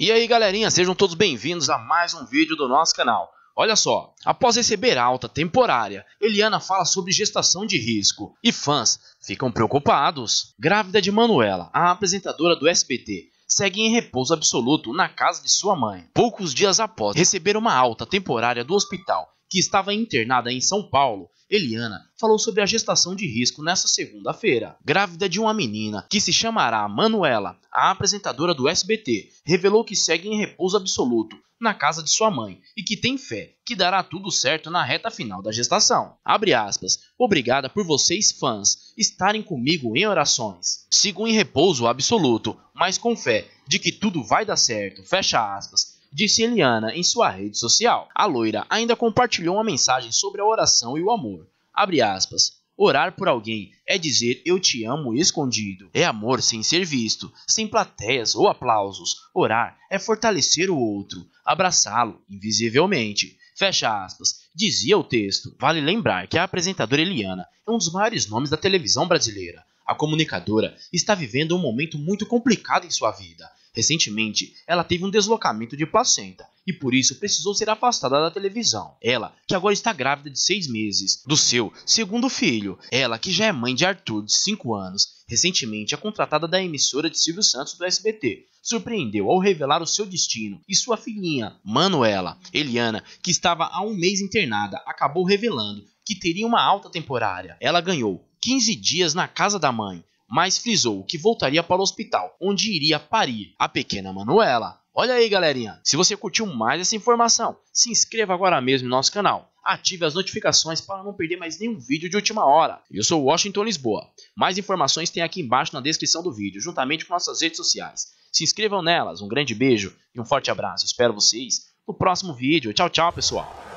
E aí galerinha, sejam todos bem-vindos a mais um vídeo do nosso canal. Olha só, após receber alta temporária, Eliana fala sobre gestação de risco e fãs ficam preocupados. Grávida de Manuela, a apresentadora do SBT, segue em repouso absoluto na casa de sua mãe. Poucos dias após receber uma alta temporária do hospital que estava internada em São Paulo, Eliana falou sobre a gestação de risco nesta segunda-feira. Grávida de uma menina que se chamará Manuela, a apresentadora do SBT revelou que segue em repouso absoluto na casa de sua mãe e que tem fé que dará tudo certo na reta final da gestação. Abre aspas. Obrigada por vocês fãs estarem comigo em orações. Sigo em repouso absoluto, mas com fé de que tudo vai dar certo. Fecha aspas disse Eliana em sua rede social. A loira ainda compartilhou uma mensagem sobre a oração e o amor. Abre aspas. Orar por alguém é dizer eu te amo escondido. É amor sem ser visto, sem plateias ou aplausos. Orar é fortalecer o outro, abraçá-lo invisivelmente. Fecha aspas. Dizia o texto. Vale lembrar que a apresentadora Eliana é um dos maiores nomes da televisão brasileira. A comunicadora está vivendo um momento muito complicado em sua vida. Recentemente, ela teve um deslocamento de placenta e por isso precisou ser afastada da televisão. Ela, que agora está grávida de seis meses, do seu segundo filho. Ela, que já é mãe de Arthur, de cinco anos, recentemente a é contratada da emissora de Silvio Santos do SBT, surpreendeu ao revelar o seu destino e sua filhinha, Manuela. Eliana, que estava há um mês internada, acabou revelando que teria uma alta temporária. Ela ganhou 15 dias na casa da mãe, mas frisou que voltaria para o hospital, onde iria parir a pequena Manuela. Olha aí, galerinha. Se você curtiu mais essa informação, se inscreva agora mesmo no nosso canal. Ative as notificações para não perder mais nenhum vídeo de última hora. Eu sou Washington Lisboa. Mais informações tem aqui embaixo na descrição do vídeo, juntamente com nossas redes sociais. Se inscrevam nelas. Um grande beijo e um forte abraço. Espero vocês no próximo vídeo. Tchau, tchau, pessoal.